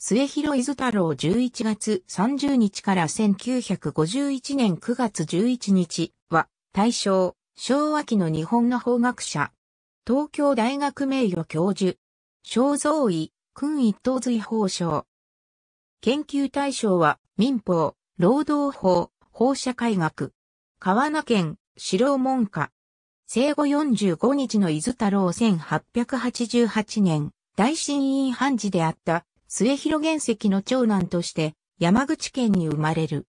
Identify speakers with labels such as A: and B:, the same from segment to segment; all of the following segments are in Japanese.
A: 末広伊豆太郎11月30日から1951年9月11日は、大正、昭和期の日本の法学者。東京大学名誉教授。肖像医、君一等随法省。研究対象は、民法、労働法、法社会学。川名県、白門下。生後45日の伊豆太郎1888年、大審院判事であった末広原石の長男として山口県に生まれる。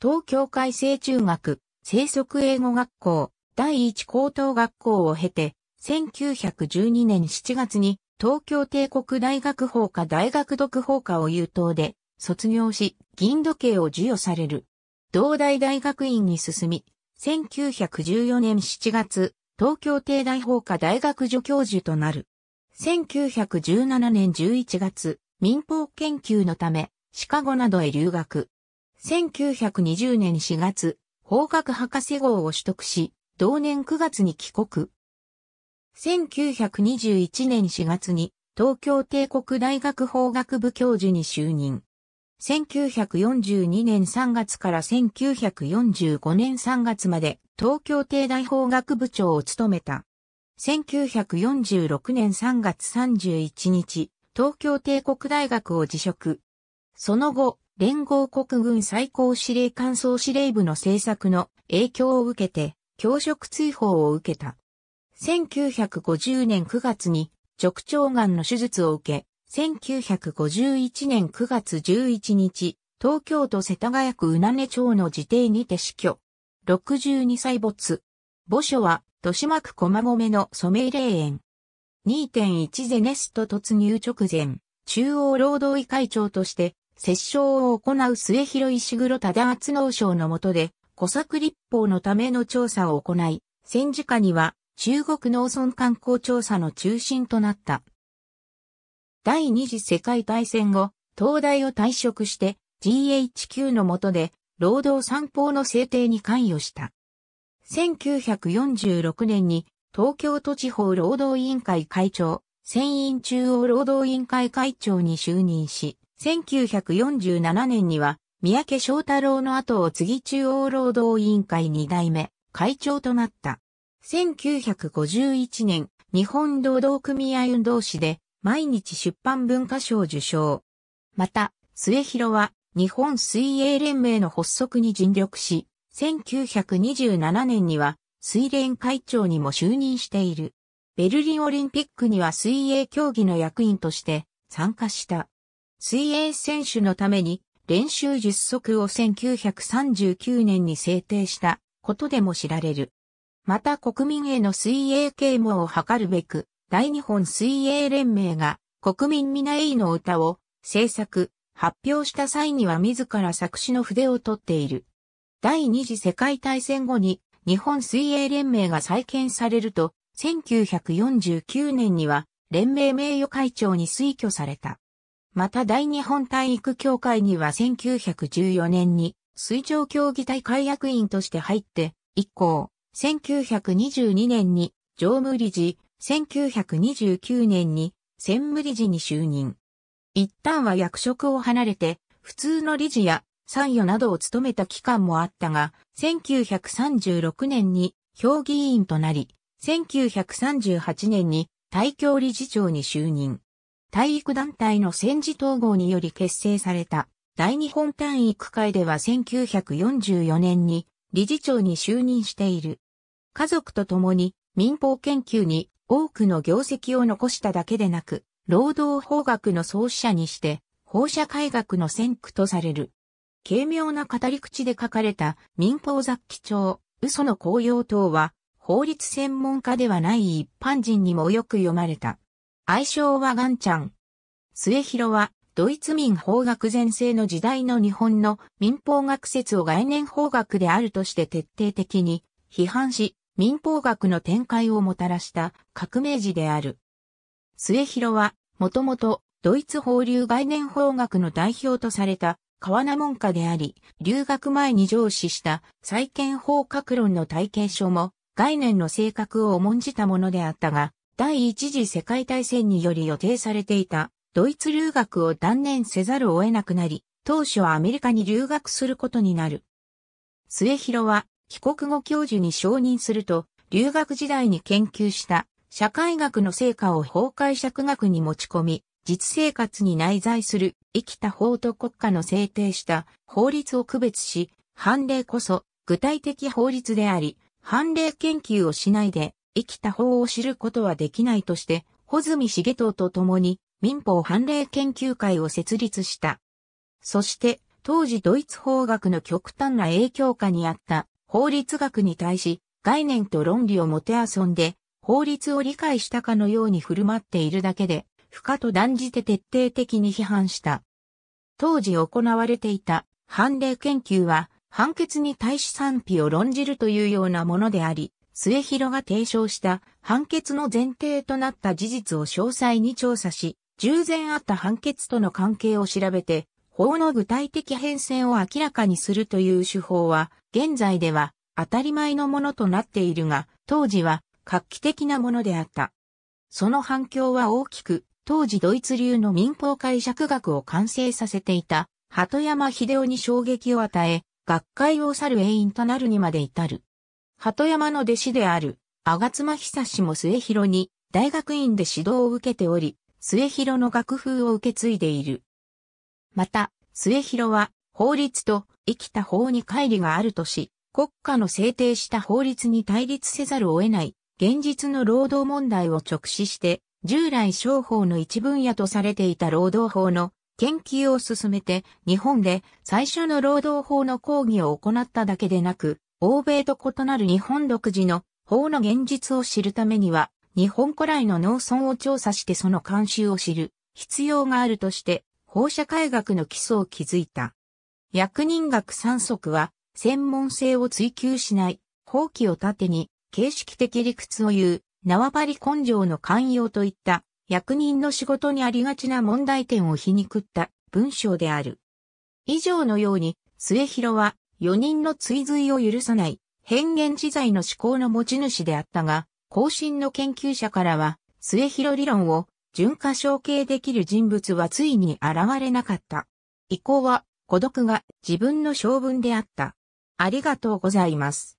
A: 東京海星中学、生息英語学校、第一高等学校を経て、1912年7月に東京帝国大学法科大学読法科を優等で卒業し、銀時計を授与される。同大大学院に進み、1914年7月、東京帝大法科大学助教授となる。1917年11月、民放研究のため、シカゴなどへ留学。1920年4月、法学博士号を取得し、同年9月に帰国。1921年4月に東京帝国大学法学部教授に就任。1942年3月から1945年3月まで東京帝大法学部長を務めた。1946年3月31日、東京帝国大学を辞職。その後、連合国軍最高司令官総司令部の政策の影響を受けて、教職追放を受けた。1950年9月に直腸癌の手術を受け、1951年9月11日、東京都世田谷区うなね町の自邸にて死去。62歳没。墓所は、豊島区駒込の染井霊園。2.1ゼネスト突入直前、中央労働委会長として、折衝を行う末広石黒忠厚農省の下で、小作立法のための調査を行い、戦時下には中国農村観光調査の中心となった。第二次世界大戦後、東大を退職して GHQ の下で労働三法の制定に関与した。1946年に東京都地方労働委員会会長、船員中央労働委員会会長に就任し、1947年には、三宅翔太郎の後を次中央労働委員会二代目、会長となった。1951年、日本労働組合運動誌で、毎日出版文化賞受賞。また、末広は、日本水泳連盟の発足に尽力し、1927年には、水連会長にも就任している。ベルリンオリンピックには水泳競技の役員として参加した。水泳選手のために練習実測を1939年に制定したことでも知られる。また国民への水泳啓蒙を図るべく、大日本水泳連盟が国民皆いいの歌を制作、発表した際には自ら作詞の筆を取っている。第二次世界大戦後に日本水泳連盟が再建されると、1949年には連盟名誉会長に推挙された。また大日本体育協会には1914年に水上競技大会役員として入って、以降、1922年に常務理事、1929年に専務理事に就任。一旦は役職を離れて、普通の理事や参与などを務めた期間もあったが、1936年に評議員となり、1938年に大教理事長に就任。体育団体の戦時統合により結成された大日本体育会では1944年に理事長に就任している。家族と共に民放研究に多くの業績を残しただけでなく、労働法学の創始者にして、放射改革の先駆とされる。軽妙な語り口で書かれた民放雑記帳、嘘の紅葉等は、法律専門家ではない一般人にもよく読まれた。愛称はガンちゃん。末広は、ドイツ民法学全盛の時代の日本の民法学説を概念法学であるとして徹底的に批判し、民法学の展開をもたらした革命児である。末広は、もともとドイツ法流概念法学の代表とされた川名門下であり、留学前に上司した再建法格論の体系書も概念の性格を重んじたものであったが、第一次世界大戦により予定されていたドイツ留学を断念せざるを得なくなり、当初はアメリカに留学することになる。末広は帰国後教授に承認すると、留学時代に研究した社会学の成果を崩壊釈学に持ち込み、実生活に内在する生きた法と国家の制定した法律を区別し、判例こそ具体的法律であり、判例研究をしないで生きた法を知ることはできないとして、穂積重藤と共に民法判例研究会を設立した。そして、当時ドイツ法学の極端な影響下にあった法律学に対し、概念と論理をもてあそんで、法律を理解したかのように振る舞っているだけで、不可と断じて徹底的に批判した。当時行われていた判例研究は判決に対し賛否を論じるというようなものであり、末広が提唱した判決の前提となった事実を詳細に調査し、従前あった判決との関係を調べて、法の具体的変遷を明らかにするという手法は、現在では当たり前のものとなっているが、当時は画期的なものであった。その反響は大きく、当時ドイツ流の民法解釈学を完成させていた、鳩山秀夫に衝撃を与え、学会を去る永員となるにまで至る。鳩山の弟子である、吾妻久志も末広に、大学院で指導を受けており、末広の学風を受け継いでいる。また、末広は、法律と生きた法に乖離があるとし、国家の制定した法律に対立せざるを得ない、現実の労働問題を直視して、従来商法の一分野とされていた労働法の研究を進めて日本で最初の労働法の講義を行っただけでなく、欧米と異なる日本独自の法の現実を知るためには、日本古来の農村を調査してその慣習を知る必要があるとして、法社会学の基礎を築いた。役人学三則は、専門性を追求しない、法規を盾に、形式的理屈を言う、縄張り根性の寛容といった役人の仕事にありがちな問題点を皮肉った文章である。以上のように、末広は4人の追随を許さない変幻自在の思考の持ち主であったが、後進の研究者からは、末広理論を順化承継できる人物はついに現れなかった。以降は孤独が自分の性分であった。ありがとうございます。